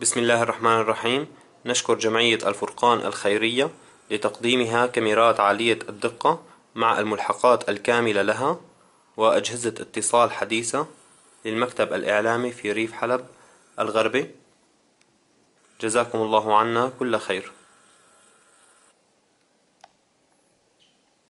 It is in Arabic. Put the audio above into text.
بسم الله الرحمن الرحيم نشكر جمعية الفرقان الخيرية لتقديمها كاميرات عالية الدقة مع الملحقات الكاملة لها وأجهزة اتصال حديثة للمكتب الإعلامي في ريف حلب الغربي جزاكم الله عنا كل خير